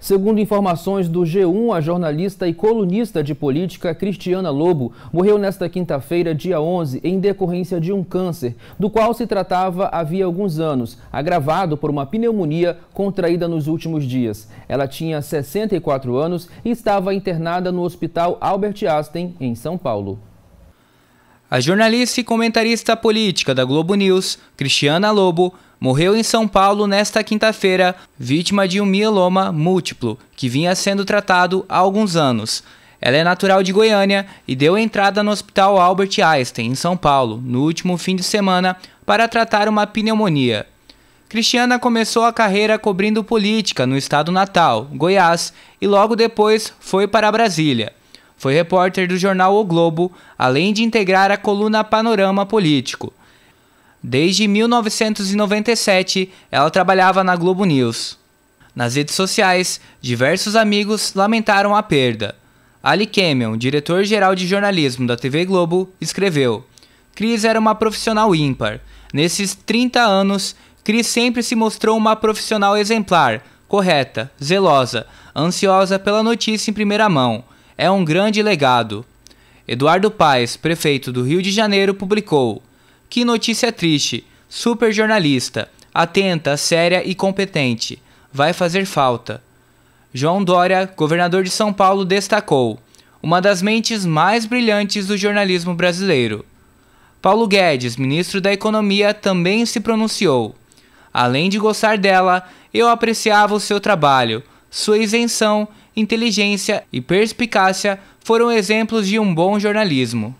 Segundo informações do G1, a jornalista e colunista de política Cristiana Lobo morreu nesta quinta-feira, dia 11, em decorrência de um câncer, do qual se tratava havia alguns anos, agravado por uma pneumonia contraída nos últimos dias. Ela tinha 64 anos e estava internada no Hospital Albert Einstein, em São Paulo. A jornalista e comentarista política da Globo News, Cristiana Lobo, morreu em São Paulo nesta quinta-feira, vítima de um mieloma múltiplo que vinha sendo tratado há alguns anos. Ela é natural de Goiânia e deu entrada no Hospital Albert Einstein, em São Paulo, no último fim de semana, para tratar uma pneumonia. Cristiana começou a carreira cobrindo política no estado natal, Goiás, e logo depois foi para Brasília. Foi repórter do jornal O Globo, além de integrar a coluna Panorama Político. Desde 1997, ela trabalhava na Globo News. Nas redes sociais, diversos amigos lamentaram a perda. Ali Kemion, diretor-geral de jornalismo da TV Globo, escreveu: Cris era uma profissional ímpar. Nesses 30 anos, Cris sempre se mostrou uma profissional exemplar, correta, zelosa, ansiosa pela notícia em primeira mão. É um grande legado. Eduardo Paes, prefeito do Rio de Janeiro, publicou: que notícia triste. Super jornalista. Atenta, séria e competente. Vai fazer falta. João Dória, governador de São Paulo, destacou: uma das mentes mais brilhantes do jornalismo brasileiro. Paulo Guedes, ministro da Economia, também se pronunciou. Além de gostar dela, eu apreciava o seu trabalho. Sua isenção, inteligência e perspicácia foram exemplos de um bom jornalismo.